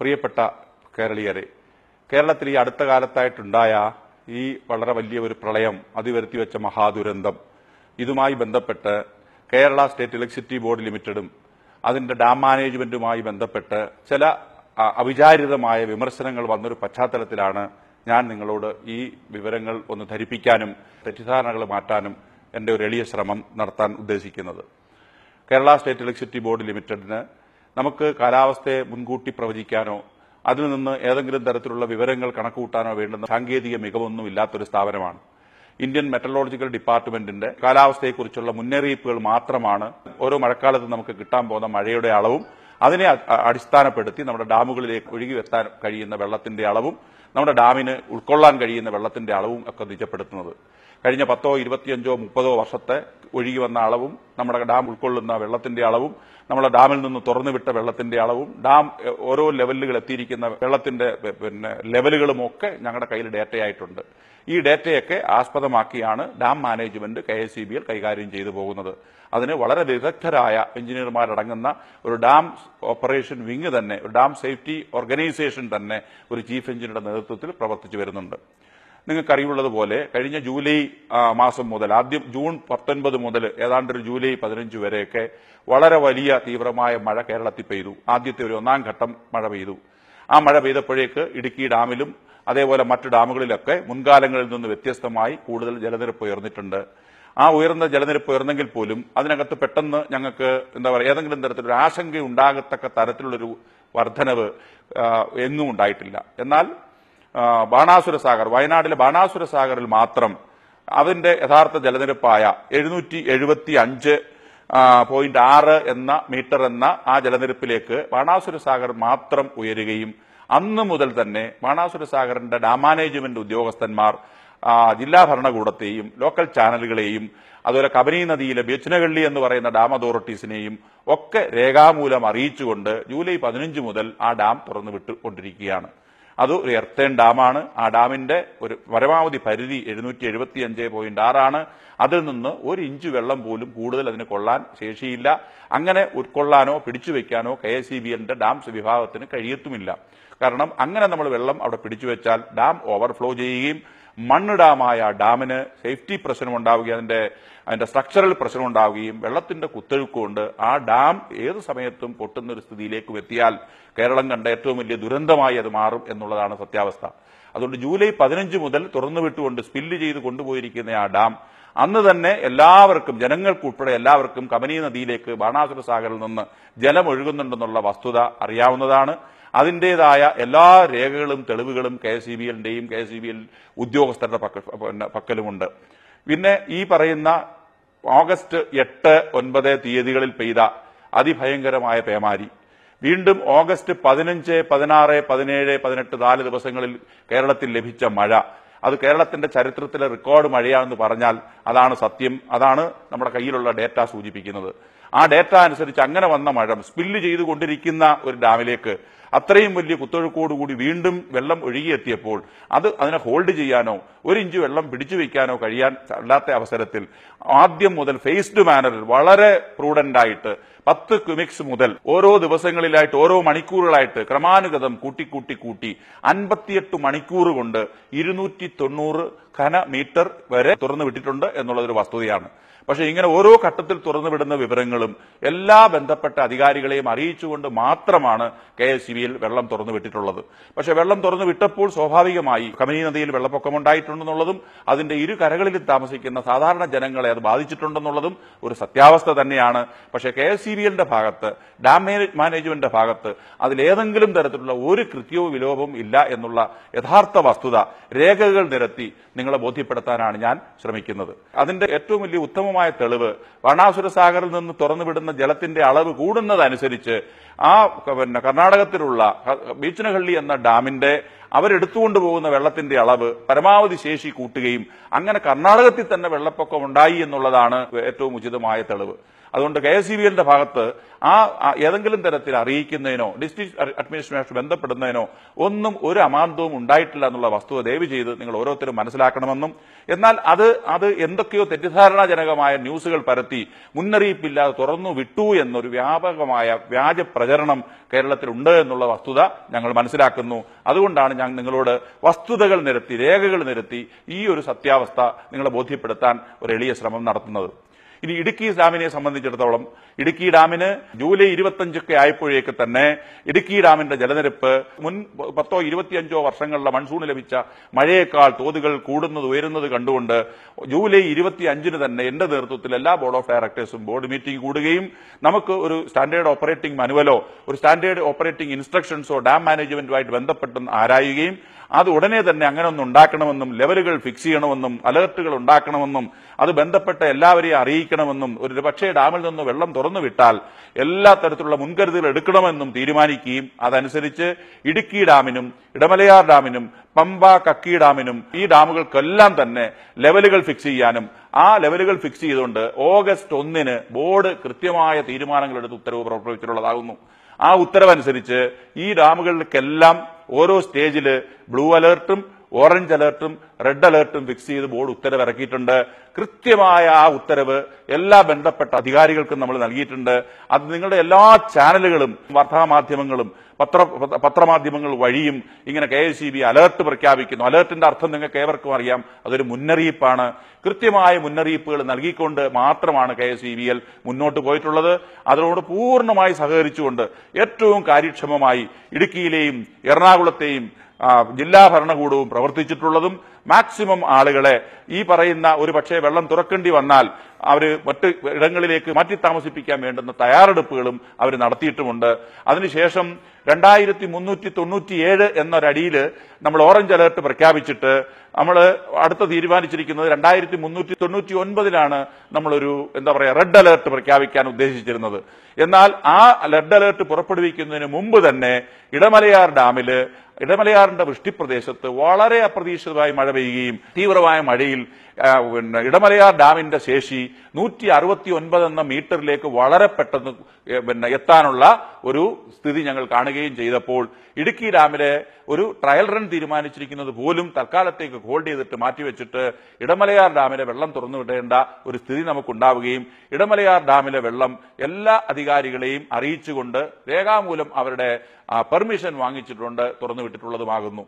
പ്രിയപ്പെട്ട കേരളീയരെ കേരളത്തിൽ ഈ അടുത്ത കാലത്തായിട്ടുണ്ടായ ഈ വളരെ വലിയ ഒരു പ്രളയം അതിവരുത്തി വെച്ച മഹാദുരന്തം ഇതുമായി ബന്ധപ്പെട്ട് കേരള സ്റ്റേറ്റ് ഇലക്ട്രിസിറ്റി ബോർഡ് ലിമിറ്റഡും അതിന്റെ ഡാം മാനേജ്മെന്റുമായി ബന്ധപ്പെട്ട് ചില അവിചാരിതമായ വിമർശനങ്ങൾ വന്നൊരു പശ്ചാത്തലത്തിലാണ് ഞാൻ നിങ്ങളോട് ഈ വിവരങ്ങൾ ഒന്ന് ധരിപ്പിക്കാനും തെറ്റിദ്ധാരണകൾ മാറ്റാനും എൻ്റെ ഒരു എളിയ ശ്രമം നടത്താൻ ഉദ്ദേശിക്കുന്നത് കേരള സ്റ്റേറ്റ് ഇലക്ട്രിസിറ്റി ബോർഡ് ലിമിറ്റഡിന് നമുക്ക് കാലാവസ്ഥയെ മുൻകൂട്ടി പ്രവചിക്കാനോ അതിൽ നിന്ന് ഏതെങ്കിലും തരത്തിലുള്ള വിവരങ്ങൾ കണക്കുകൂട്ടാനോ വേണ്ടുന്ന സാങ്കേതിക മികവൊന്നും ഇല്ലാത്തൊരു സ്ഥാപനമാണ് ഇന്ത്യൻ മെറ്റലോജിക്കൽ ഡിപ്പാർട്ട്മെന്റിന്റെ കാലാവസ്ഥയെക്കുറിച്ചുള്ള മുന്നറിയിപ്പുകൾ മാത്രമാണ് ഓരോ മഴക്കാലത്ത് നമുക്ക് കിട്ടാൻ പോകുന്ന മഴയുടെ അളവും അതിനെ അടിസ്ഥാനപ്പെടുത്തി നമ്മുടെ ഡാമുകളിലേക്ക് ഒഴുകി എത്താൻ കഴിയുന്ന വെള്ളത്തിന്റെ അളവും നമ്മുടെ ഡാമിന് ഉൾക്കൊള്ളാൻ കഴിയുന്ന വെള്ളത്തിന്റെ അളവും ഒക്കെ നിജപ്പെടുത്തുന്നത് കഴിഞ്ഞ പത്തോ ഇരുപത്തിയഞ്ചോ മുപ്പതോ വർഷത്തെ ഒഴുകി വന്ന അളവും നമ്മുടെ ഡാം ഉൾക്കൊള്ളുന്ന വെള്ളത്തിന്റെ അളവും നമ്മുടെ ഡാമിൽ നിന്ന് തുറന്നുവിട്ട വെള്ളത്തിന്റെ അളവും ഡാം ഓരോ ലെവലുകൾ എത്തിയിരിക്കുന്ന വെള്ളത്തിന്റെ പിന്നെ ലെവലുകളും ഒക്കെ ഞങ്ങളുടെ കയ്യിൽ ഡേറ്റയായിട്ടുണ്ട് ഈ ഡേറ്റയൊക്കെ ആസ്പദമാക്കിയാണ് ഡാം മാനേജ്മെന്റ് കെ എസ് കൈകാര്യം ചെയ്തു പോകുന്നത് അതിന് വളരെ വിദഗ്ധരായ എഞ്ചിനീയർമാരടങ്ങുന്ന ഒരു ഡാം ഓപ്പറേഷൻ വിങ് തന്നെ ഒരു ഡാം സേഫ്റ്റി ഓർഗനൈസേഷൻ തന്നെ ഒരു ചീഫ് എഞ്ചിനീയറുടെ നേതൃത്വത്തിൽ പ്രവർത്തിച്ചു വരുന്നുണ്ട് നിങ്ങൾക്ക് അറിയുള്ളതുപോലെ കഴിഞ്ഞ ജൂലൈ മാസം മുതൽ ആദ്യം ജൂൺ പത്തൊൻപത് മുതൽ ഏതാണ്ട് ഒരു ജൂലൈ പതിനഞ്ച് വരെയൊക്കെ വളരെ വലിയ തീവ്രമായ മഴ കേരളത്തിൽ പെയ്തു ആദ്യത്തെ ഒരു ഒന്നാം ഘട്ടം മഴ പെയ്തു ആ മഴ പെയ്തപ്പോഴേക്ക് ഇടുക്കി ഡാമിലും അതേപോലെ മറ്റു ഡാമുകളിലൊക്കെ മുൻകാലങ്ങളിൽ നിന്ന് വ്യത്യസ്തമായി കൂടുതൽ ജലനിരപ്പ് ഉയർന്നിട്ടുണ്ട് ആ ഉയർന്ന ജലനിരപ്പ് ഉയർന്നെങ്കിൽ പോലും അതിനകത്ത് പെട്ടെന്ന് ഞങ്ങൾക്ക് എന്താ പറയുക ഏതെങ്കിലും തരത്തിലൊരു ആശങ്ക ഉണ്ടാകത്തക്ക തരത്തിലുള്ളൊരു വർധനവ് എന്നും ഉണ്ടായിട്ടില്ല എന്നാൽ ബാണാസുര സാഗർ വയനാട്ടിലെ ബാണാസുര സാഗറിൽ മാത്രം അതിന്റെ യഥാർത്ഥ ജലനിരപ്പായ എഴുന്നൂറ്റി എഴുപത്തി അഞ്ച് പോയിന്റ് ആറ് എന്ന മീറ്റർ എന്ന ആ ജലനിരപ്പിലേക്ക് ബാണാസുര സാഗർ മാത്രം ഉയരുകയും അന്ന് മുതൽ തന്നെ ബാണാസുര സാഗറിന്റെ ഡാം മാനേജ്മെന്റ് ഉദ്യോഗസ്ഥന്മാർ ജില്ലാ ഭരണകൂടത്തെയും ലോക്കൽ ചാനലുകളെയും അതുപോലെ കബനി നദിയിലെ ബെച്ചനകള്ളി എന്ന് പറയുന്ന ഡാം അതോറിറ്റീസിനെയും ഒക്കെ രേഖാമൂലം അറിയിച്ചുകൊണ്ട് ജൂലൈ പതിനഞ്ച് മുതൽ ആ ഡാം തുറന്നു വിട്ടുകൊണ്ടിരിക്കുകയാണ് അത് ഒരു എർത്തേൺ ഡാമാണ് ആ ഡാമിന്റെ ഒരു പരമാവധി പരിധി എഴുന്നൂറ്റി എഴുപത്തി അഞ്ച് പോയിന്റ് ആറാണ് അതിൽ നിന്ന് ഒരു ഇഞ്ച് വെള്ളം പോലും കൂടുതൽ അതിന് കൊള്ളാൻ ശേഷിയില്ല അങ്ങനെ ഉൾക്കൊള്ളാനോ പിടിച്ചു വെക്കാനോ കെ എസ് ഇ ബി എല്ലിന്റെ വിഭാഗത്തിന് കഴിയത്തുമില്ല കാരണം അങ്ങനെ നമ്മൾ വെള്ളം അവിടെ പിടിച്ചു വെച്ചാൽ ഡാം ഓവർഫ്ലോ ചെയ്യുകയും ഡാമായ ഡാമിന് സേഫ്റ്റി പ്രശ്നം ഉണ്ടാവുകയും അതിന്റെ അതിന്റെ സ്ട്രക്ചറൽ പ്രശ്നം ഉണ്ടാവുകയും വെള്ളത്തിന്റെ കുത്തൊഴുക്കുകൊണ്ട് ആ ഡാം ഏത് സമയത്തും പൊട്ടുന്ന ഒരു സ്ഥിതിയിലേക്ക് എത്തിയാൽ കേരളം കണ്ട ഏറ്റവും വലിയ ദുരന്തമായി അത് മാറും എന്നുള്ളതാണ് സത്യാവസ്ഥ അതുകൊണ്ട് ജൂലൈ പതിനഞ്ച് മുതൽ തുറന്നു വിട്ടുകൊണ്ട് സ്പില്ല് ചെയ്ത് കൊണ്ടുപോയിരിക്കുന്ന ആ ഡാം അന്ന് തന്നെ എല്ലാവർക്കും ജനങ്ങൾക്ക് ഉൾപ്പെടെ എല്ലാവർക്കും കമനീ നദിയിലേക്ക് ബാണാസുര സാഗറിൽ നിന്ന് ജലം ഒഴുകുന്നുണ്ടെന്നുള്ള വസ്തുത അറിയാവുന്നതാണ് അതിൻ്റെതായ എല്ലാ രേഖകളും തെളിവുകളും കെ എസ് ഇ ബി എല്ലിൻ്റെയും K S E B L ഉദ്യോഗസ്ഥരുടെ പക്കലുമുണ്ട് പിന്നെ ഈ പറയുന്ന ഓഗസ്റ്റ് എട്ട് ഒൻപത് തീയതികളിൽ പെയ്ത അതിഭയങ്കരമായ പേമാരി വീണ്ടും ഓഗസ്റ്റ് പതിനഞ്ച് പതിനാറ് പതിനേഴ് പതിനെട്ട് നാല് ദിവസങ്ങളിൽ കേരളത്തിൽ ലഭിച്ച മഴ അത് കേരളത്തിന്റെ ചരിത്രത്തിലെ റെക്കോർഡ് മഴയാണെന്ന് പറഞ്ഞാൽ അതാണ് സത്യം അതാണ് നമ്മുടെ കയ്യിലുള്ള ഡേറ്റ സൂചിപ്പിക്കുന്നത് ആ ഡേറ്റ അനുസരിച്ച് അങ്ങനെ വന്ന മഴ സ്പില്ല് ചെയ്തുകൊണ്ടിരിക്കുന്ന ഒരു ഡാമിലേക്ക് അത്രയും വലിയ കുത്തൊഴുക്കോടുകൂടി വീണ്ടും വെള്ളം ഒഴുകിയെത്തിയപ്പോൾ അത് അതിനെ ഹോൾഡ് ചെയ്യാനോ ഒരു ഇഞ്ച് വെള്ളം പിടിച്ചു വയ്ക്കാനോ കഴിയാൻ അല്ലാത്ത അവസരത്തിൽ ആദ്യം മുതൽ ഫേസ്ഡ് മാനറിൽ വളരെ പ്രൂഡന്റ് ആയിട്ട് പത്ത് ക്യുമിക്സ് മുതൽ ഓരോ ദിവസങ്ങളിലായിട്ട് ഓരോ മണിക്കൂറുകളായിട്ട് ക്രമാനുഗതം കൂട്ടിക്കൂട്ടി കൂട്ടി അൻപത്തിയെട്ട് മണിക്കൂർ കൊണ്ട് ഇരുന്നൂറ്റി തൊണ്ണൂറ് ഘന മീറ്റർ വരെ തുറന്നു വിട്ടിട്ടുണ്ട് എന്നുള്ളതൊരു വസ്തുതയാണ് പക്ഷെ ഇങ്ങനെ ഓരോ ഘട്ടത്തിൽ തുറന്നുവിടുന്ന വിവരങ്ങളും എല്ലാ ബന്ധപ്പെട്ട അധികാരികളെയും അറിയിച്ചുകൊണ്ട് മാത്രമാണ് കെ എസ് ടിവിയിൽ വെള്ളം തുറന്നു വിട്ടിട്ടുള്ളത് പക്ഷേ വെള്ളം തുറന്നു വിട്ടപ്പോൾ സ്വാഭാവികമായി കമനി നദിയിൽ വെള്ളപ്പൊക്കമുണ്ടായിട്ടുണ്ടെന്നുള്ളതും അതിന്റെ ഇരു കരകളിലും താമസിക്കുന്ന സാധാരണ ജനങ്ങളെ അത് ബാധിച്ചിട്ടുണ്ടെന്നുള്ളതും ഒരു സത്യാവസ്ഥ തന്നെയാണ് പക്ഷേ കെ എസ് സി ബി ഭാഗത്ത് ഡാം മാനേജ്മെന്റിന്റെ ഭാഗത്ത് അതിലേതെങ്കിലും തരത്തിലുള്ള ഒരു കൃത്യവും വിലോപവും ഇല്ല എന്നുള്ള യഥാർത്ഥ വസ്തുത രേഖകൾ നിരത്തി നിങ്ങളെ ബോധ്യപ്പെടുത്താനാണ് ഞാൻ ശ്രമിക്കുന്നത് അതിന്റെ ഏറ്റവും വലിയ ഉത്തമമായ തെളിവ് വണാസുര സാഗറിൽ നിന്ന് തുറന്നുവിടുന്ന ജലത്തിന്റെ അളവ് കൂടുന്നതനുസരിച്ച് ആ പിന്നെ കർണാടകത്തിലുള്ള ഉള്ള ബീച്ചിനഹള്ളി എന്ന ഡാമിന്റെ അവരെടുത്തുകൊണ്ട് പോകുന്ന വെള്ളത്തിന്റെ അളവ് പരമാവധി ശേഷി കൂട്ടുകയും അങ്ങനെ കർണാടകത്തിൽ തന്നെ വെള്ളപ്പൊക്കം ഉണ്ടായി എന്നുള്ളതാണ് ഏറ്റവും ഉചിതമായ തെളിവ് അതുകൊണ്ട് കെ എസ് ഇ ബി ഭാഗത്ത് ആ ഏതെങ്കിലും തരത്തിൽ അറിയിക്കുന്നതിനോ ഡിസ്ട്രിക്ട് അഡ്മിനിസ്ട്രേഷനുമായിട്ട് ബന്ധപ്പെടുന്നതിനോ ഒന്നും ഒരു അമാന്തവും ഉണ്ടായിട്ടില്ല എന്നുള്ള വസ്തുത ദയവ് ചെയ്ത് നിങ്ങൾ ഓരോരുത്തരും മനസ്സിലാക്കണമെന്നും എന്നാൽ അത് അത് എന്തൊക്കെയോ തെറ്റിദ്ധാരണാജനകമായ ന്യൂസുകൾ പരത്തി മുന്നറിയിപ്പില്ലാതെ തുറന്നു വിട്ടു എന്നൊരു വ്യാപകമായ വ്യാജ പ്രചരണം കേരളത്തിലുണ്ട് എന്നുള്ള വസ്തുത ഞങ്ങൾ മനസ്സിലാക്കുന്നു അതുകൊണ്ടാണ് ഞാൻ നിങ്ങളോട് വസ്തുതകൾ നിരത്തി രേഖകൾ നിരത്തി ഈ ഒരു സത്യാവസ്ഥ നിങ്ങളെ ബോധ്യപ്പെടുത്താൻ ഒരു എളിയ ശ്രമം നടത്തുന്നത് ഇനി ഇടുക്കി ഡാമിനെ സംബന്ധിച്ചിടത്തോളം ഇടുക്കി ഡാമിന് ജൂലൈ ഇരുപത്തിയഞ്ചൊക്കെ ആയപ്പോഴേക്ക് തന്നെ ഇടുക്കി ഡാമിന്റെ ജലനിരപ്പ് മുൻ പത്തോ ഇരുപത്തിയഞ്ചോ വർഷങ്ങളിലെ മൺസൂൺ ലഭിച്ച മഴയേക്കാൾ തോതുകൾ കൂടുന്നത് ഉയരുന്നത് കണ്ടുകൊണ്ട് ജൂലൈ ഇരുപത്തി അഞ്ചിന് തന്നെ എന്റെ നേതൃത്വത്തിൽ എല്ലാ ബോർഡ് ഓഫ് ഡയറക്ടേഴ്സും ബോർഡ് മീറ്റിംഗ് കൂടുകയും നമുക്ക് ഒരു സ്റ്റാൻഡേർഡ് ഓപ്പറേറ്റിംഗ് മാനുവലോ ഒരു സ്റ്റാൻഡേർഡ് ഓപ്പറേറ്റിംഗ് ഇൻസ്ട്രക്ഷൻസോ ഡാം മാനേജ്മെന്റുമായിട്ട് ബന്ധപ്പെട്ടെന്ന് ആരായുകയും അത് ഉടനെ തന്നെ അങ്ങനെ ഒന്ന് ഉണ്ടാക്കണമെന്നും ലെവലുകൾ ഫിക്സ് ചെയ്യണമെന്നും അലേർട്ടുകൾ ഉണ്ടാക്കണമെന്നും അത് ബന്ധപ്പെട്ട എല്ലാവരെയും അറിയിക്കണമെന്നും ഒരു പക്ഷേ ഡാമിൽ നിന്ന് വെള്ളം തുറന്നു വിട്ടാൽ എല്ലാ തരത്തിലുള്ള മുൻകരുതൽ എടുക്കണമെന്നും തീരുമാനിക്കുകയും അതനുസരിച്ച് ഇടുക്കി ഡാമിനും ഇടമലയാർ ഡാമിനും പമ്പ കക്കി ഡാമിനും ഈ ഡാമുകൾക്കെല്ലാം തന്നെ ലെവലുകൾ ഫിക്സ് ചെയ്യാനും ആ ലെവലുകൾ ഫിക്സ് ചെയ്തുകൊണ്ട് ഓഗസ്റ്റ് ഒന്നിന് ബോർഡ് കൃത്യമായ തീരുമാനങ്ങളെടുത്ത് ഉത്തരവ് പുറപ്പെടുവിച്ചിട്ടുള്ളതാകുന്നു ആ ഉത്തരവനുസരിച്ച് ഈ ഡാമുകളിലേക്കെല്ലാം ഓരോ സ്റ്റേജിൽ ബ്ലൂ അലേർട്ടും ഓറഞ്ച് അലേർട്ടും റെഡ് അലേർട്ടും ഫിക്സ് ചെയ്ത് ബോർഡ് ഉത്തരവ് ഇറക്കിയിട്ടുണ്ട് കൃത്യമായ ആ ഉത്തരവ് എല്ലാ ബന്ധപ്പെട്ട അധികാരികൾക്കും നമ്മൾ നൽകിയിട്ടുണ്ട് അത് നിങ്ങളുടെ എല്ലാ ചാനലുകളും വാർത്താമാധ്യമങ്ങളും പത്ര പത്രമാധ്യമങ്ങൾ വഴിയും ഇങ്ങനെ K S C B alert പ്രഖ്യാപിക്കുന്നു അലേർട്ടിന്റെ അർത്ഥം നിങ്ങൾക്ക് ഏവർക്കും അറിയാം അതൊരു മുന്നറിയിപ്പാണ് കൃത്യമായ മുന്നറിയിപ്പുകൾ നൽകിക്കൊണ്ട് മാത്രമാണ് K S E B L മുന്നോട്ട് പോയിട്ടുള്ളത് അതിനോട് പൂർണ്ണമായി സഹകരിച്ചുകൊണ്ട് ഏറ്റവും കാര്യക്ഷമമായി ഇടുക്കിയിലെയും എറണാകുളത്തെയും ജില്ലാ ഭരണകൂടവും പ്രവർത്തിച്ചിട്ടുള്ളതും മാക്സിമം ആളുകളെ ഈ പറയുന്ന ഒരു പക്ഷേ വെള്ളം തുറക്കേണ്ടി വന്നാൽ അവർ മറ്റ് ഇടങ്ങളിലേക്ക് മാറ്റി താമസിപ്പിക്കാൻ വേണ്ടുന്ന തയ്യാറെടുപ്പുകളും അവർ നടത്തിയിട്ടുമുണ്ട് അതിനുശേഷം രണ്ടായിരത്തി മുന്നൂറ്റി തൊണ്ണൂറ്റിയേഴ് എന്നൊരടിയിൽ നമ്മൾ ഓറഞ്ച് അലേർട്ട് പ്രഖ്യാപിച്ചിട്ട് നമ്മൾ അടുത്ത തീരുമാനിച്ചിരിക്കുന്നത് രണ്ടായിരത്തി മുന്നൂറ്റി തൊണ്ണൂറ്റി ഒൻപതിലാണ് നമ്മളൊരു എന്താ പറയുക റെഡ് അലേർട്ട് പ്രഖ്യാപിക്കാൻ ഉദ്ദേശിച്ചിരുന്നത് എന്നാൽ ആ റെഡ് അലേർട്ട് പുറപ്പെടുവിക്കുന്നതിന് മുമ്പ് തന്നെ ഇടമലയാർ ഡാമിൽ ഇടമലയാറിന്റെ വൃഷ്ടിപ്രദേശത്ത് വളരെ അപ്രതീക്ഷിതമായി മഴ പെയ്യുകയും തീവ്രമായ മഴയിൽ പിന്നെ ഇടമലയാർ ഡാമിന്റെ ശേഷി നൂറ്റി അറുപത്തി ഒൻപത് എന്ന മീറ്ററിലേക്ക് വളരെ പെട്ടെന്ന് പിന്നെ എത്താനുള്ള ഒരു സ്ഥിതി ഞങ്ങൾ കാണുകയും ചെയ്തപ്പോൾ ഇടുക്കി ഡാമിലെ ഒരു ട്രയൽ റൺ തീരുമാനിച്ചിരിക്കുന്നത് പോലും തൽക്കാലത്തേക്ക് ഹോൾഡ് ചെയ്തിട്ട് മാറ്റിവെച്ചിട്ട് ഇടമലയാർ ഡാമിലെ വെള്ളം തുറന്നുവിടേണ്ട ഒരു സ്ഥിതി നമുക്കുണ്ടാവുകയും ഇടമലയാർ ഡാമിലെ വെള്ളം എല്ലാ അധികാരികളെയും അറിയിച്ചുകൊണ്ട് രേഖാമൂലം അവരുടെ പെർമിഷൻ വാങ്ങിച്ചിട്ടുണ്ട് തുറന്നുവിട്ടിട്ടുള്ളതുമാകുന്നു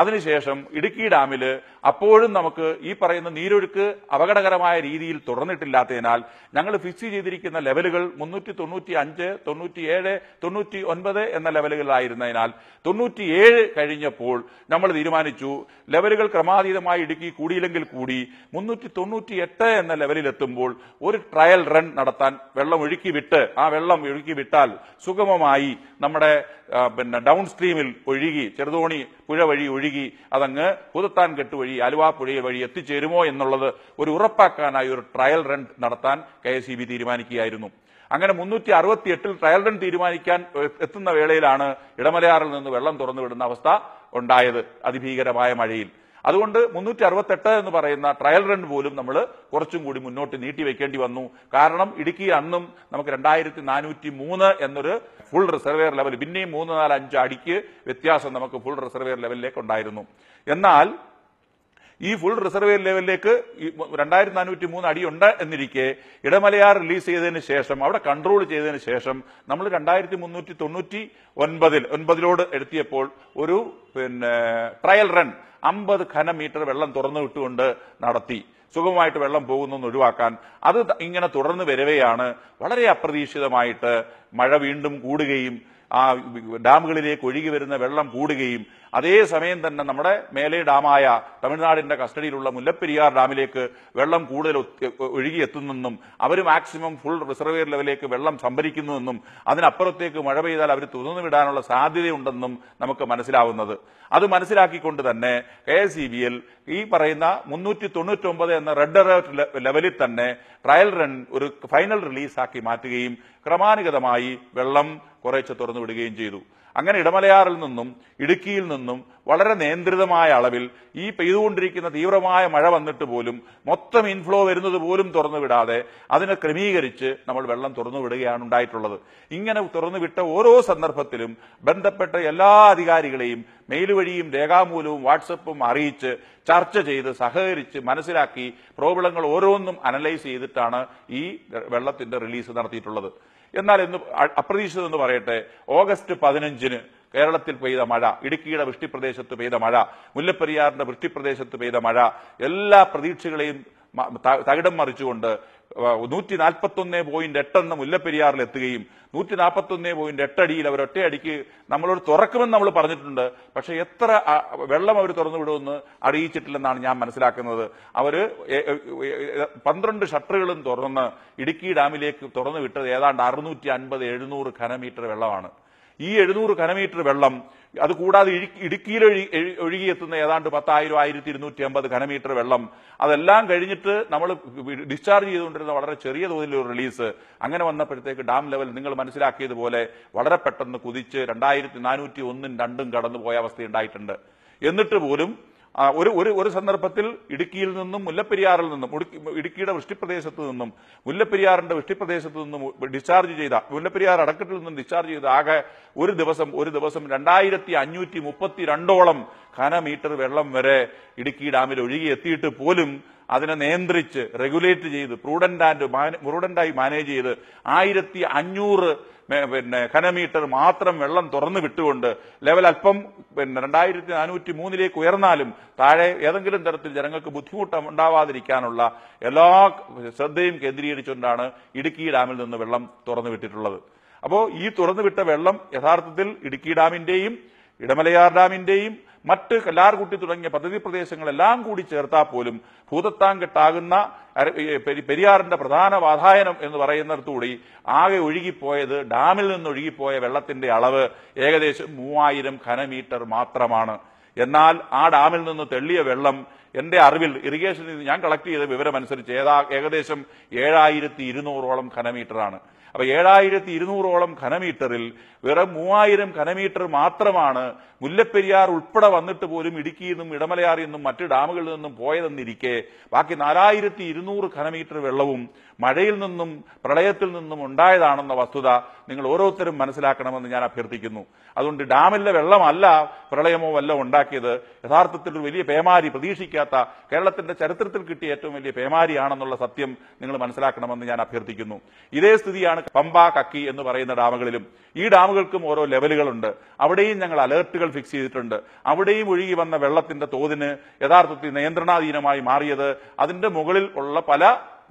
അതിനുശേഷം ഇടുക്കി ഡാമിൽ അപ്പോഴും നമുക്ക് ഈ പറയുന്ന നീരൊഴുക്ക് അപകടകരമായ രീതിയിൽ തുടർന്നിട്ടില്ലാത്തതിനാൽ ഞങ്ങൾ ഫിക്സ് ചെയ്തിരിക്കുന്ന ലെവലുകൾ മുന്നൂറ്റി തൊണ്ണൂറ്റി അഞ്ച് തൊണ്ണൂറ്റിയേഴ് തൊണ്ണൂറ്റി ഒൻപത് എന്ന ലെവലുകളിലായിരുന്നതിനാൽ തൊണ്ണൂറ്റിയേഴ് കഴിഞ്ഞപ്പോൾ നമ്മൾ തീരുമാനിച്ചു ലെവലുകൾ ക്രമാതീതമായി ഇടുക്കി കൂടിയില്ലെങ്കിൽ കൂടി മുന്നൂറ്റി തൊണ്ണൂറ്റി എട്ട് എന്ന ലെവലിലെത്തുമ്പോൾ ഒരു ട്രയൽ റൺ നടത്താൻ വെള്ളം ഒഴുക്കി വിട്ട് ആ വെള്ളം ഒഴുക്കി വിട്ടാൽ സുഗമമായി നമ്മുടെ പിന്നെ ഡൗൺ സ്ട്രീമിൽ ഒഴുകി ചെറുതോണി പുഴ വഴി ഒഴുകി അതങ്ങ് പുതുത്താൻ കെട്ടുവഴി ഈ ആലുവ പുഴയിൽ വഴി എത്തിച്ചേരുമോ എന്നുള്ളത് ഒരു ഉറപ്പാക്കാനായി ഒരു ട്രയൽ റൺ നടത്താൻ കെ എസ് ഇ ബി തീരുമാനിക്കുകയായിരുന്നു അങ്ങനെ മുന്നൂറ്റി അറുപത്തി എട്ടിൽ ട്രയൽ റൺ തീരുമാനിക്കാൻ എത്തുന്ന വേളയിലാണ് ഇടമലയാറിൽ നിന്ന് വെള്ളം തുറന്നുവിടുന്ന അവസ്ഥ ഉണ്ടായത് അതിഭീകരമായ മഴയിൽ അതുകൊണ്ട് മുന്നൂറ്റി അറുപത്തെട്ട് എന്ന് പറയുന്ന ട്രയൽ റൺ പോലും നമ്മൾ കുറച്ചും കൂടി മുന്നോട്ട് നീട്ടിവെക്കേണ്ടി വന്നു കാരണം ഇടുക്കി അന്നും നമുക്ക് രണ്ടായിരത്തി നാനൂറ്റി മൂന്ന് എന്നൊരു ഫുൾ റിസർവെയർ ലെവൽ പിന്നെയും മൂന്ന് നാല് അഞ്ച് അടിക്ക് വ്യത്യാസം നമുക്ക് ഫുൾ റിസർവെയർ ലെവലിലേക്ക് ഉണ്ടായിരുന്നു എന്നാൽ ഈ ഫുൾ റിസർവ് ലെവലിലേക്ക് രണ്ടായിരത്തി നാനൂറ്റി മൂന്ന് അടിയുണ്ട് എന്നിരിക്കെ ഇടമലയാർ റിലീസ് ചെയ്തതിന് ശേഷം അവിടെ കൺട്രോൾ ചെയ്തതിന് ശേഷം നമ്മൾ രണ്ടായിരത്തി മുന്നൂറ്റി തൊണ്ണൂറ്റി ഒൻപതിൽ ഒൻപതിലോട് എടുത്തിയപ്പോൾ ഒരു പിന്നെ ട്രയൽ റൺ അമ്പത് മീറ്റർ വെള്ളം തുറന്നു വിട്ടുകൊണ്ട് നടത്തി സുഖമായിട്ട് വെള്ളം പോകുന്നൊന്ന് ഒഴിവാക്കാൻ അത് ഇങ്ങനെ തുടർന്ന് വരവെയാണ് വളരെ അപ്രതീക്ഷിതമായിട്ട് മഴ വീണ്ടും കൂടുകയും ആ ഡാമുകളിലേക്ക് ഒഴുകി വരുന്ന വെള്ളം കൂടുകയും അതേസമയം തന്നെ നമ്മുടെ മേലെ ഡാമായ തമിഴ്നാടിന്റെ കസ്റ്റഡിയിലുള്ള മുല്ലപ്പെരിയാർ ഡാമിലേക്ക് വെള്ളം കൂടുതൽ ഒഴുകിയെത്തുന്നെന്നും അവർ മാക്സിമം ഫുൾ റിസർവേർ ലെവലിലേക്ക് വെള്ളം സംഭരിക്കുന്നുവെന്നും അതിനപ്പുറത്തേക്ക് മഴ പെയ്താൽ അവർ തുറന്നു വിടാനുള്ള സാധ്യതയുണ്ടെന്നും നമുക്ക് മനസ്സിലാവുന്നത് അത് മനസ്സിലാക്കിക്കൊണ്ട് തന്നെ K S E B L ഈ പറയുന്ന മുന്നൂറ്റി തൊണ്ണൂറ്റൊമ്പത് എന്ന റെഡ് അലേർട്ട് ലെവലിൽ തന്നെ ട്രയൽ റൺ ഒരു ഫൈനൽ റിലീസാക്കി മാറ്റുകയും ക്രമാനുഗതമായി വെള്ളം കുറേച്ച് തുറന്നു വിടുകയും ചെയ്തു അങ്ങനെ ഇടമലയാറിൽ നിന്നും ഇടുക്കിയിൽ നിന്നും വളരെ നിയന്ത്രിതമായ അളവിൽ ഈ പെയ്തുകൊണ്ടിരിക്കുന്ന തീവ്രമായ മഴ വന്നിട്ട് പോലും മൊത്തം ഇൻഫ്ലോ വരുന്നത് പോലും തുറന്നുവിടാതെ വിടാതെ അതിനെ ക്രമീകരിച്ച് നമ്മൾ വെള്ളം തുറന്നു വിടുകയാണ് ഉണ്ടായിട്ടുള്ളത് ഇങ്ങനെ തുറന്നു വിട്ട ഓരോ സന്ദർഭത്തിലും ബന്ധപ്പെട്ട എല്ലാ അധികാരികളെയും മെയിൽ വഴിയും രേഖാമൂലവും വാട്സപ്പും അറിയിച്ച് ചർച്ച ചെയ്ത് സഹകരിച്ച് മനസ്സിലാക്കി പ്രോബ്ലങ്ങൾ ഓരോന്നും അനലൈസ് ചെയ്തിട്ടാണ് ഈ വെള്ളത്തിന്റെ റിലീസ് നടത്തിയിട്ടുള്ളത് എന്നാൽ എന്ന് അപ്രതീക്ഷിതമെന്ന് പറയട്ടെ ഓഗസ്റ്റ് പതിനഞ്ചിന് കേരളത്തിൽ പെയ്ത മഴ ഇടുക്കിയുടെ വൃഷ്ടിപ്രദേശത്ത് പെയ്ത മഴ മുല്ലപ്പെരിയാറിന്റെ വൃഷ്ടിപ്രദേശത്ത് പെയ്ത മഴ എല്ലാ പ്രതീക്ഷകളെയും തകിടം മറിച്ചുകൊണ്ട് നൂറ്റി നാൽപ്പത്തൊന്ന് പോയിന്റ് എട്ടെന്ന് മുല്ലപ്പെരിയാറിൽ എത്തുകയും നൂറ്റി നാൽപ്പത്തൊന്ന് പോയിന്റ് എട്ടടിയിൽ അവർ ഒറ്റയടിക്ക് നമ്മളോട് തുറക്കുമെന്ന് നമ്മൾ പറഞ്ഞിട്ടുണ്ട് പക്ഷെ എത്ര വെള്ളം അവർ തുറന്നു വിടുമെന്ന് അറിയിച്ചിട്ടില്ലെന്നാണ് ഞാൻ മനസ്സിലാക്കുന്നത് അവർ പന്ത്രണ്ട് ഷട്ടറുകളും തുറന്ന് ഇടുക്കി ഡാമിലേക്ക് തുറന്നു വിട്ടത് ഏതാണ്ട് അറുന്നൂറ്റി അൻപത് എഴുന്നൂറ് ഘനമീറ്റർ വെള്ളമാണ് ഈ എഴുന്നൂറ് കനമീറ്റർ വെള്ളം അത് കൂടാതെ ഇടുക്കിയിൽ ഒഴുകിയെത്തുന്ന ഏതാണ്ട് പത്തായിരം ആയിരത്തി ഇരുന്നൂറ്റി അമ്പത് ഘനമീറ്റർ വെള്ളം അതെല്ലാം കഴിഞ്ഞിട്ട് നമ്മൾ ഡിസ്ചാർജ് ചെയ്തുകൊണ്ടിരുന്ന വളരെ ചെറിയ തോതിലൊരു റിലീസ് അങ്ങനെ വന്നപ്പോഴത്തേക്ക് ഡാം ലെവൽ നിങ്ങൾ മനസ്സിലാക്കിയതുപോലെ വളരെ പെട്ടെന്ന് കുതിച്ച് രണ്ടായിരത്തി നാനൂറ്റി ഒന്നും രണ്ടും കടന്നു പോയ എന്നിട്ട് പോലും ഒരു ഒരു ഒരു സന്ദർഭത്തിൽ ഇടുക്കിയിൽ നിന്നും മുല്ലപ്പെരിയാറിൽ നിന്നും ഇടുക്കിയുടെ വൃഷ്ടിപ്രദേശത്ത് നിന്നും മുല്ലപ്പെരിയാറിന്റെ വൃഷ്ടിപ്രദേശത്ത് നിന്നും ഡിസ്ചാർജ് ചെയ്ത മുല്ലപ്പെരിയാർ അടക്കെട്ടിൽ നിന്നും ഡിസ്ചാർജ് ചെയ്ത ആകെ ഒരു ദിവസം ഒരു ദിവസം രണ്ടായിരത്തി അഞ്ഞൂറ്റി മുപ്പത്തിരണ്ടോളം ഘനമീറ്റർ വെള്ളം വരെ ഇടുക്കി ഡാമിൽ ഒഴുകിയെത്തിയിട്ട് പോലും അതിനെ നിയന്ത്രിച്ച് റെഗുലേറ്റ് ചെയ്ത് പ്രൂഡന്റ് ആൻഡ് പ്രൂഡന്റായി മാനേജ് ചെയ്ത് ആയിരത്തി അഞ്ഞൂറ് പിന്നെ ഘനമീറ്റർ മാത്രം വെള്ളം തുറന്നു വിട്ടുകൊണ്ട് ലെവൽ അല്പം പിന്നെ രണ്ടായിരത്തി നാനൂറ്റി മൂന്നിലേക്ക് ഉയർന്നാലും താഴെ ഏതെങ്കിലും തരത്തിൽ ജനങ്ങൾക്ക് ബുദ്ധിമുട്ട് ഉണ്ടാവാതിരിക്കാനുള്ള എല്ലാ ശ്രദ്ധയും കേന്ദ്രീകരിച്ചുകൊണ്ടാണ് ഇടുക്കി ഡാമിൽ നിന്ന് വെള്ളം തുറന്നു വിട്ടിട്ടുള്ളത് അപ്പോൾ ഈ തുറന്നു വിട്ട വെള്ളം യഥാർത്ഥത്തിൽ ഇടുക്കി ഡാമിന്റെയും ഇടമലയാർ ഡാമിന്റെയും മറ്റ് കല്ലാർകുട്ടി തുടങ്ങിയ പദ്ധതി പ്രദേശങ്ങളെല്ലാം കൂടി ചേർത്താൽ പോലും ഭൂതത്താങ്കെട്ടാകുന്ന പെരിയാറിന്റെ പ്രധാന വാതായനം എന്ന് പറയുന്നിടത്തുകൂടി ആകെ ഒഴുകിപ്പോയത് ഡാമിൽ നിന്ന് ഒഴുകിപ്പോയ വെള്ളത്തിന്റെ അളവ് ഏകദേശം മൂവായിരം ഘനമീറ്റർ മാത്രമാണ് എന്നാൽ ആ ഡാമിൽ നിന്ന് തെള്ളിയ വെള്ളം എന്റെ അറിവിൽ ഇറിഗേഷനിൽ ഞാൻ കളക്ട് ചെയ്ത വിവരമനുസരിച്ച് ഏതാ ഏകദേശം ഏഴായിരത്തി ഇരുന്നൂറോളം ഘനമീറ്ററാണ് അപ്പോൾ ഏഴായിരത്തി ഇരുന്നൂറോളം ഘനമീറ്ററിൽ വെറും മൂവായിരം ഘനമീറ്റർ മാത്രമാണ് മുല്ലപ്പെരിയാർ ഉൾപ്പെടെ വന്നിട്ട് പോലും ഇടുക്കിയിൽ നിന്നും ഇടമലയാറിൽ നിന്നും മറ്റ് ഡാമുകളിൽ നിന്നും പോയതെന്നിരിക്കെ ബാക്കി നാലായിരത്തി ഇരുന്നൂറ് ഘനമീറ്റർ വെള്ളവും മഴയിൽ നിന്നും പ്രളയത്തിൽ നിന്നും ഉണ്ടായതാണെന്ന വസ്തുത നിങ്ങൾ ഓരോരുത്തരും മനസ്സിലാക്കണമെന്ന് ഞാൻ അഭ്യർത്ഥിക്കുന്നു അതുകൊണ്ട് ഡാമിലെ വെള്ളമല്ല പ്രളയമോ വല്ല ഉണ്ടാക്കിയത് യഥാർത്ഥത്തിൽ ഒരു വലിയ പേമാരി പ്രതീക്ഷിക്കാത്ത കേരളത്തിന്റെ ചരിത്രത്തിൽ കിട്ടിയ ഏറ്റവും വലിയ പേമാരിയാണെന്നുള്ള സത്യം നിങ്ങൾ മനസ്സിലാക്കണമെന്ന് ഞാൻ അഭ്യർത്ഥിക്കുന്നു ഇതേ സ്ഥിതിയാണ് പമ്പ കക്കി എന്ന് പറയുന്ന ഡാമുകളിലും ഈ ഡാമുകൾക്കും ഓരോ ലെവലുകളുണ്ട് അവിടെയും ഞങ്ങൾ അലേർട്ടുകൾ ഫിക്സ് ചെയ്തിട്ടുണ്ട് അവിടെയും ഒഴുകി വന്ന വെള്ളത്തിന്റെ തോതിന് യഥാർത്ഥത്തിൽ നിയന്ത്രണാധീനമായി മാറിയത് അതിന്റെ മുകളിൽ ഉള്ള പല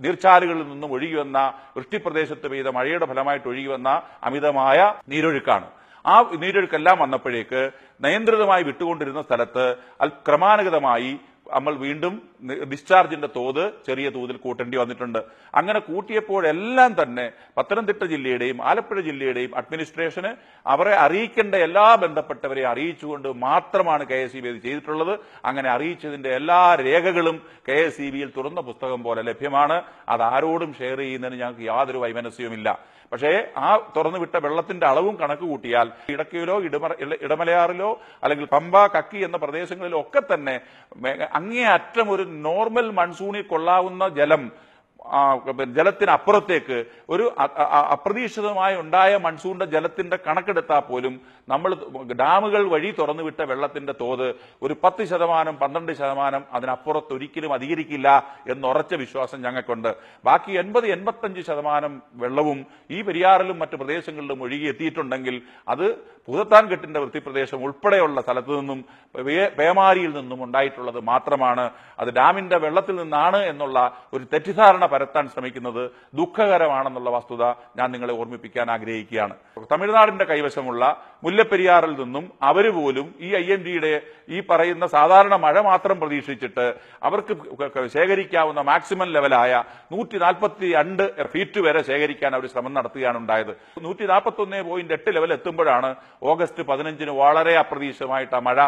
നീർച്ചാലുകളിൽ നിന്നും ഒഴുകിവന്ന വൃഷ്ടിപ്രദേശത്ത് പെയ്ത മഴയുടെ ഫലമായിട്ട് ഒഴുകിവന്ന അമിതമായ നീരൊഴുക്കാണ് ആ നീരൊഴുക്കെല്ലാം വന്നപ്പോഴേക്ക് നിയന്ത്രിതമായി വിട്ടുകൊണ്ടിരുന്ന സ്ഥലത്ത് ക്രമാനുഗതമായി നമ്മൾ വീണ്ടും ഡിസ്ചാർജിന്റെ തോത് ചെറിയ തോതിൽ കൂട്ടേണ്ടി വന്നിട്ടുണ്ട് അങ്ങനെ കൂട്ടിയപ്പോഴെല്ലാം തന്നെ പത്തനംതിട്ട ജില്ലയുടെയും ആലപ്പുഴ ജില്ലയുടെയും അഡ്മിനിസ്ട്രേഷന് അവരെ അറിയിക്കേണ്ട എല്ലാ ബന്ധപ്പെട്ടവരെ അറിയിച്ചുകൊണ്ട് മാത്രമാണ് കെ എസ് ഇത് ചെയ്തിട്ടുള്ളത് അങ്ങനെ അറിയിച്ചതിന്റെ എല്ലാ രേഖകളും കെ എസ് ഇ ബിയിൽ തുറന്ന പുസ്തകം പോലെ ലഭ്യമാണ് അത് ആരോടും ഷെയർ ചെയ്യുന്നതിന് ഞങ്ങൾക്ക് യാതൊരു വൈമനസ്യവുമില്ല പക്ഷേ ആ തുറന്നു വിട്ട വെള്ളത്തിന്റെ അളവും കണക്ക് കൂട്ടിയാൽ ഇടക്കയിലോ ഇടമ ഇടമലയാറിലോ അല്ലെങ്കിൽ പമ്പ കക്കി എന്ന പ്രദേശങ്ങളിലോ ഒക്കെ തന്നെ അങ്ങേയറ്റം ഒരു നോർമൽ മൺസൂണിൽ കൊള്ളാവുന്ന ജലം ജലത്തിനപ്പുറത്തേക്ക് ഒരു അപ്രതീക്ഷിതമായി ഉണ്ടായ മൺസൂണിന്റെ ജലത്തിന്റെ കണക്കെടുത്താൽ പോലും നമ്മൾ ഡാമുകൾ വഴി തുറന്നുവിട്ട വെള്ളത്തിന്റെ തോത് ഒരു പത്ത് ശതമാനം പന്ത്രണ്ട് ശതമാനം അതിനപ്പുറത്ത് ഒരിക്കലും അധികരിക്കില്ല എന്നുറച്ച വിശ്വാസം ഞങ്ങൾക്കുണ്ട് ബാക്കി എൺപത് എൺപത്തഞ്ച് ശതമാനം വെള്ളവും ഈ പെരിയാറിലും മറ്റു പ്രദേശങ്ങളിലും ഒഴുകിയെത്തിയിട്ടുണ്ടെങ്കിൽ അത് പുതത്താൻകെട്ടിന്റെ കെട്ടിന്റെ വൃത്തിപ്രദേശം ഉൾപ്പെടെയുള്ള സ്ഥലത്തു നിന്നും പേമാരിയിൽ നിന്നും ഉണ്ടായിട്ടുള്ളത് മാത്രമാണ് അത് ഡാമിന്റെ വെള്ളത്തിൽ നിന്നാണ് എന്നുള്ള ഒരു തെറ്റിദ്ധാരണ പരത്താൻ ശ്രമിക്കുന്നത് ദുഃഖകരമാണെന്നുള്ള വസ്തുത ഞാൻ നിങ്ങളെ ഓർമ്മിപ്പിക്കാൻ ആഗ്രഹിക്കുകയാണ് തമിഴ്നാടിന്റെ കൈവശമുള്ള മുല്ലപ്പെരിയാറിൽ നിന്നും അവർ പോലും ഈ ഐ എൻ ഡിയുടെ ഈ പറയുന്ന സാധാരണ മഴ മാത്രം പ്രതീക്ഷിച്ചിട്ട് അവർക്ക് ശേഖരിക്കാവുന്ന മാക്സിമം ലെവലായ നൂറ്റി നാൽപ്പത്തി രണ്ട് ഫീറ്റ് വരെ ശേഖരിക്കാൻ അവർ ശ്രമം നടത്തുകയാണ് ഉണ്ടായത് നൂറ്റി നാൽപ്പത്തി ഒന്ന് പോയിന്റ് എട്ട് ലെവൽ എത്തുമ്പോഴാണ് ഓഗസ്റ്റ് പതിനഞ്ചിന് വളരെ അപ്രതീക്ഷിതമായിട്ട് ആ മഴ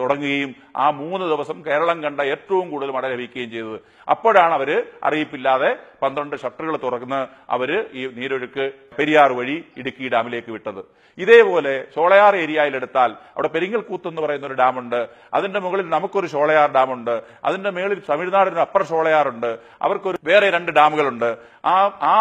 തുടങ്ങുകയും ആ മൂന്ന് ദിവസം കേരളം കണ്ട ഏറ്റവും കൂടുതൽ മഴ ലഭിക്കുകയും ചെയ്തത് അപ്പോഴാണ് അവർ അറിയിപ്പില്ലാതെ പന്ത്രണ്ട് ഷട്ടറുകൾ തുറന്ന് അവര് ഈ നീരൊഴുക്ക് പെരിയാർ വഴി ഇടുക്കി ഡാമിലേക്ക് വിട്ടത് ഇതേപോലെ ഷോളയാർ ഏരിയയിലെടുത്താൽ അവിടെ പെരിങ്ങൽകൂത്ത് എന്ന് പറയുന്ന ഒരു ഡാമുണ്ട് അതിന്റെ മുകളിൽ നമുക്കൊരു ഷോളയാർ ഡാമുണ്ട് അതിന്റെ മേളിൽ തമിഴ്നാടിന് അപ്പർ ഷോളയാറുണ്ട് അവർക്കൊരു വേറെ രണ്ട് ഡാമുകളുണ്ട് ആ ആ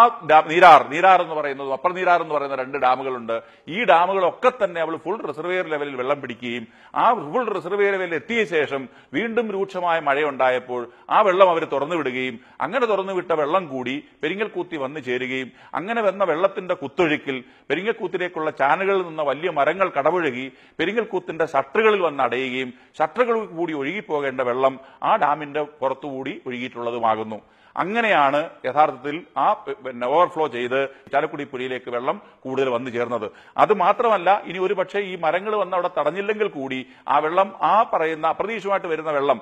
നീരാർ നീരാർ എന്ന് പറയുന്നതും അപ്പർ നീരാർ എന്ന് പറയുന്ന രണ്ട് ഡാമുകളുണ്ട് ഈ ഡാമുകളൊക്കെ തന്നെ അവൾ ഫുൾ റിസർവേർ ലെവലിൽ വെള്ളം പിടിക്കുകയും ആ ഫുൾ റിസർവേർ ലെവലിൽ എത്തിയ ശേഷം വീണ്ടും രൂക്ഷമായ മഴയുണ്ടായപ്പോൾ ആ വെള്ളം അവർ തുറന്നു വിടുകയും അങ്ങനെ തുറന്നു വിട്ട വെള്ളം കൂടി പെരിങ്ങൽക്കൂത്തി വന്നു ചേരുകയും അങ്ങനെ വന്ന വെള്ളത്തിന്റെ കുത്തൊഴുക്കിൽ പെരിങ്ങൽക്കൂത്തിലേക്കുള്ള ചാനലുകളിൽ നിന്ന് വലിയ മരങ്ങൾ കടപുഴകി പെരിങ്ങൽക്കൂത്തിന്റെ ഷട്ടറുകളിൽ വന്ന് അടയുകയും ഷട്ടറുകൾ കൂടി ഒഴുകിപ്പോകേണ്ട വെള്ളം ആ ഡാമിന്റെ പുറത്തുകൂടി ഒഴുകിയിട്ടുള്ളതുമാകുന്നു അങ്ങനെയാണ് യഥാർത്ഥത്തിൽ ആ പിന്നെ ഓവർഫ്ലോ ചെയ്ത് ചാലക്കുടി പുഴയിലേക്ക് വെള്ളം കൂടുതൽ വന്നു ചേർന്നത് അത് മാത്രമല്ല ഇനി ഒരു പക്ഷേ ഈ മരങ്ങൾ വന്ന് അവിടെ തടഞ്ഞില്ലെങ്കിൽ കൂടി ആ വെള്ളം ആ പറയുന്ന അപ്രതീക്ഷിതമായിട്ട് വരുന്ന വെള്ളം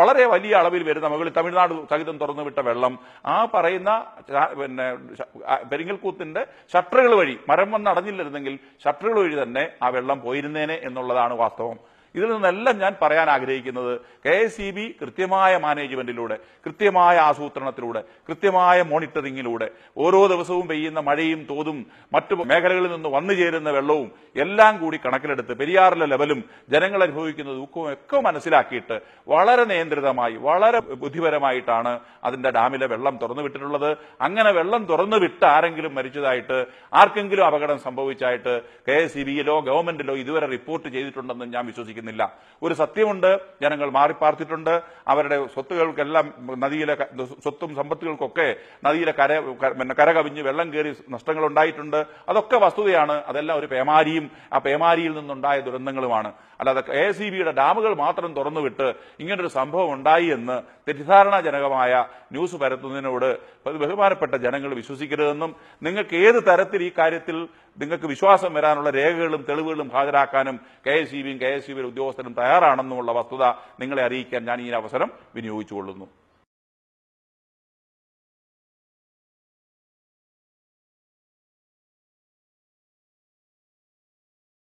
വളരെ വലിയ അളവിൽ വരുന്ന മുകളിൽ തമിഴ്നാട് സഹിതം തുറന്നു വിട്ട വെള്ളം ആ പറയുന്ന പിന്നെ പെരിങ്ങൽക്കൂത്തിന്റെ ഷട്ടറുകൾ വഴി മരം വന്ന് അടഞ്ഞില്ലായിരുന്നെങ്കിൽ ഷട്ടറുകൾ വഴി തന്നെ ആ വെള്ളം പോയിരുന്നേനെ എന്നുള്ളതാണ് വാസ്തവം ഇതിൽ നിന്നെല്ലാം ഞാൻ പറയാൻ ആഗ്രഹിക്കുന്നത് കെ എസ് ഇ ബി കൃത്യമായ മാനേജ്മെന്റിലൂടെ കൃത്യമായ ആസൂത്രണത്തിലൂടെ കൃത്യമായ മോണിറ്ററിങ്ങിലൂടെ ഓരോ ദിവസവും പെയ്യുന്ന മഴയും തോതും മറ്റു മേഖലകളിൽ നിന്ന് വന്നു ചേരുന്ന വെള്ളവും എല്ലാം കൂടി കണക്കിലെടുത്ത് പെരിയാറിലെ ലെവലും ജനങ്ങൾ അനുഭവിക്കുന്ന ദുഃഖവും ഒക്കെ മനസ്സിലാക്കിയിട്ട് വളരെ നിയന്ത്രിതമായി വളരെ ബുദ്ധിപരമായിട്ടാണ് അതിന്റെ ഡാമിലെ വെള്ളം തുറന്നു വിട്ടിട്ടുള്ളത് അങ്ങനെ വെള്ളം തുറന്നു വിട്ട് ആരെങ്കിലും മരിച്ചതായിട്ട് ആർക്കെങ്കിലും അപകടം സംഭവിച്ചായിട്ട് കെ എസ് ഇ ബിയിലോ ഗവൺമെന്റിലോ ഇതുവരെ റിപ്പോർട്ട് ചെയ്തിട്ടുണ്ടെന്ന് ഞാൻ വിശ്വസിക്കുന്നു ഉപയോഗിക്കുന്നില്ല ഒരു സത്യമുണ്ട് ജനങ്ങൾ മാറിപ്പാർത്തിട്ടുണ്ട് അവരുടെ സ്വത്തുകൾക്കെല്ലാം നദിയിലെ സ്വത്തും സമ്പത്തുകൾക്കൊക്കെ നദിയിലെ കര പിന്നെ കര കവിഞ്ഞ് വെള്ളം കയറി നഷ്ടങ്ങൾ ഉണ്ടായിട്ടുണ്ട് അതൊക്കെ വസ്തുതയാണ് അതെല്ലാം ഒരു പേമാരിയും ആ പേമാരിയിൽ നിന്നുണ്ടായ ദുരന്തങ്ങളുമാണ് അല്ലാതെ എ സി ബിയുടെ ഡാമുകൾ മാത്രം തുറന്നുവിട്ട് ഇങ്ങനൊരു സംഭവം ഉണ്ടായി എന്ന് തെറ്റിദ്ധാരണാജനകമായ ന്യൂസ് പരത്തുന്നതിനോട് ബഹുമാനപ്പെട്ട ജനങ്ങൾ വിശ്വസിക്കരുതെന്നും നിങ്ങൾക്ക് ഏത് തരത്തിൽ ഈ കാര്യത്തിൽ നിങ്ങൾക്ക് വിശ്വാസം വരാനുള്ള രേഖകളും തെളിവുകളും ഹാജരാക്കാനും കെ എസ് ഇ ബിയും കെ എസ് ഇ ബിയുടെ ഉദ്യോഗസ്ഥരും തയ്യാറാണെന്നുമുള്ള വസ്തുത നിങ്ങളെ അറിയിക്കാൻ ഞാൻ ഈ അവസരം വിനിയോഗിച്ചുകൊള്ളുന്നു